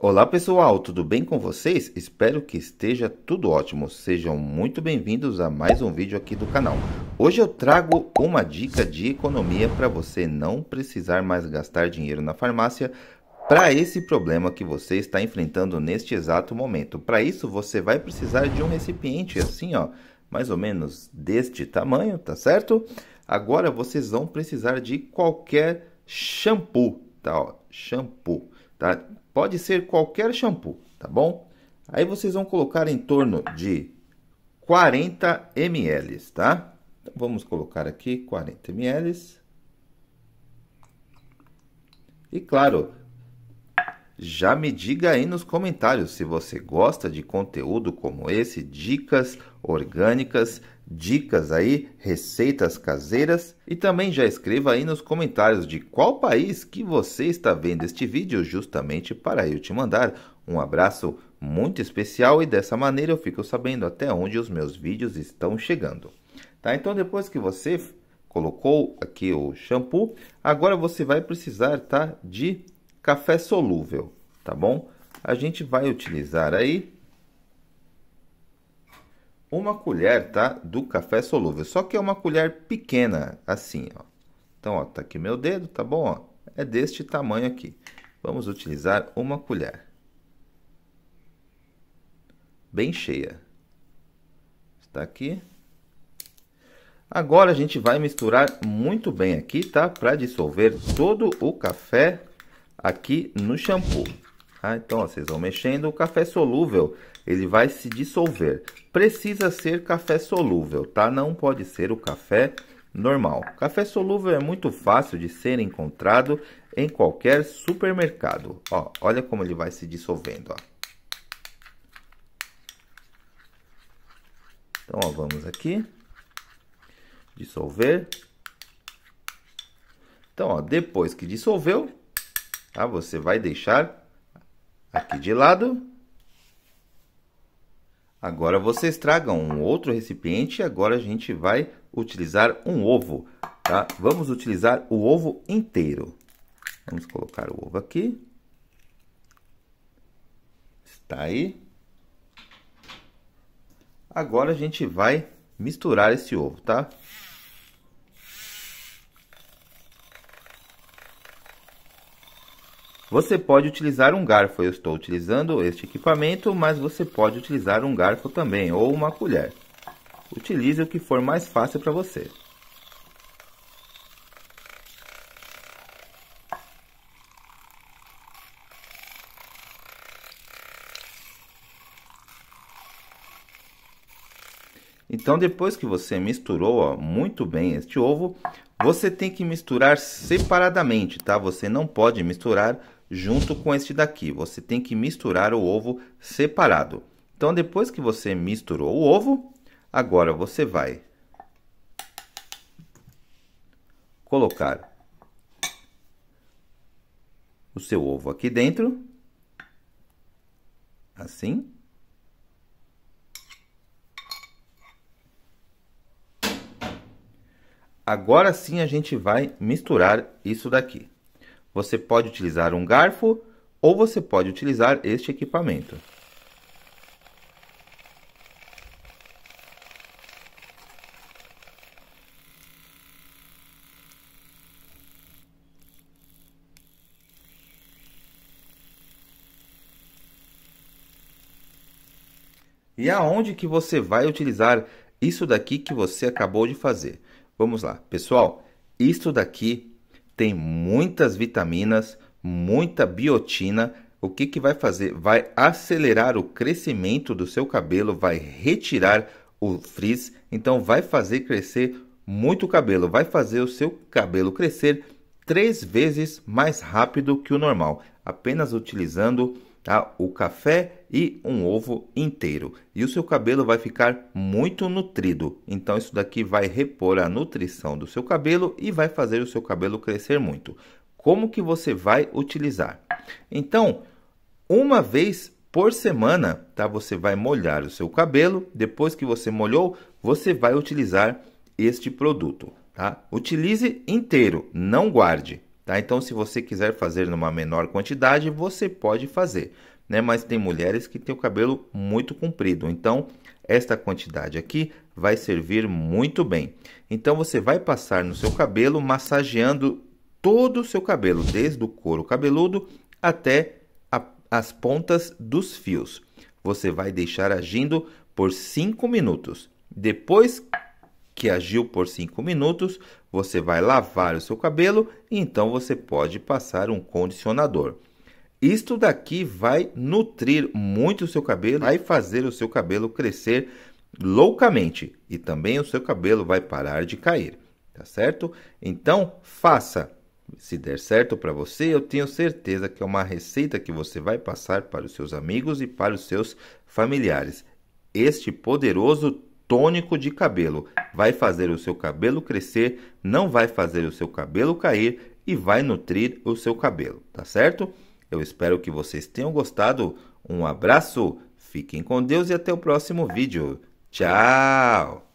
Olá pessoal, tudo bem com vocês? Espero que esteja tudo ótimo. Sejam muito bem-vindos a mais um vídeo aqui do canal. Hoje eu trago uma dica de economia para você não precisar mais gastar dinheiro na farmácia para esse problema que você está enfrentando neste exato momento. Para isso você vai precisar de um recipiente assim, ó, mais ou menos deste tamanho, tá certo? Agora vocês vão precisar de qualquer shampoo, tá? Ó, shampoo, tá? Pode ser qualquer shampoo, tá bom? Aí vocês vão colocar em torno de 40 ml, tá? Então, vamos colocar aqui 40 ml. E claro, já me diga aí nos comentários se você gosta de conteúdo como esse, dicas orgânicas, dicas aí, receitas caseiras e também já escreva aí nos comentários de qual país que você está vendo este vídeo justamente para eu te mandar um abraço muito especial e dessa maneira eu fico sabendo até onde os meus vídeos estão chegando. Tá? Então depois que você colocou aqui o shampoo, agora você vai precisar tá de café solúvel tá bom? A gente vai utilizar aí uma colher, tá? Do café solúvel, só que é uma colher pequena, assim, ó. Então, ó, tá aqui meu dedo, tá bom? Ó, é deste tamanho aqui. Vamos utilizar uma colher. Bem cheia. Está aqui. Agora a gente vai misturar muito bem aqui, tá? Para dissolver todo o café aqui no shampoo. Ah, então ó, vocês vão mexendo. O café solúvel ele vai se dissolver. Precisa ser café solúvel, tá? Não pode ser o café normal. Café solúvel é muito fácil de ser encontrado em qualquer supermercado. Ó, olha como ele vai se dissolvendo. Ó. Então, ó, vamos aqui. Dissolver. Então, ó, depois que dissolveu, tá? você vai deixar aqui de lado. Agora vocês tragam um outro recipiente e agora a gente vai utilizar um ovo, tá? Vamos utilizar o ovo inteiro. Vamos colocar o ovo aqui. Está aí. Agora a gente vai misturar esse ovo, tá? Você pode utilizar um garfo, eu estou utilizando este equipamento, mas você pode utilizar um garfo também, ou uma colher. Utilize o que for mais fácil para você. Então, depois que você misturou ó, muito bem este ovo, você tem que misturar separadamente, tá? Você não pode misturar junto com este daqui. Você tem que misturar o ovo separado. Então, depois que você misturou o ovo, agora você vai colocar o seu ovo aqui dentro, assim. Agora sim a gente vai misturar isso daqui. Você pode utilizar um garfo ou você pode utilizar este equipamento. E aonde que você vai utilizar isso daqui que você acabou de fazer? Vamos lá, pessoal. Isto daqui tem muitas vitaminas, muita biotina. O que, que vai fazer? Vai acelerar o crescimento do seu cabelo, vai retirar o frizz, então vai fazer crescer muito o cabelo, vai fazer o seu cabelo crescer três vezes mais rápido que o normal, apenas utilizando tá? O café e um ovo inteiro. E o seu cabelo vai ficar muito nutrido. Então isso daqui vai repor a nutrição do seu cabelo e vai fazer o seu cabelo crescer muito. Como que você vai utilizar? Então, uma vez por semana, tá? Você vai molhar o seu cabelo. Depois que você molhou, você vai utilizar este produto, tá? Utilize inteiro, não guarde. Tá? Então, se você quiser fazer numa menor quantidade, você pode fazer. Né? Mas tem mulheres que têm o cabelo muito comprido. Então, esta quantidade aqui vai servir muito bem. Então, você vai passar no seu cabelo, massageando todo o seu cabelo, desde o couro cabeludo até a, as pontas dos fios. Você vai deixar agindo por 5 minutos. Depois que agiu por 5 minutos, você vai lavar o seu cabelo e então você pode passar um condicionador. Isto daqui vai nutrir muito o seu cabelo, vai fazer o seu cabelo crescer loucamente e também o seu cabelo vai parar de cair, tá certo? Então, faça. Se der certo para você, eu tenho certeza que é uma receita que você vai passar para os seus amigos e para os seus familiares. Este poderoso tônico de cabelo. Vai fazer o seu cabelo crescer, não vai fazer o seu cabelo cair e vai nutrir o seu cabelo, tá certo? Eu espero que vocês tenham gostado. Um abraço, fiquem com Deus e até o próximo vídeo. Tchau!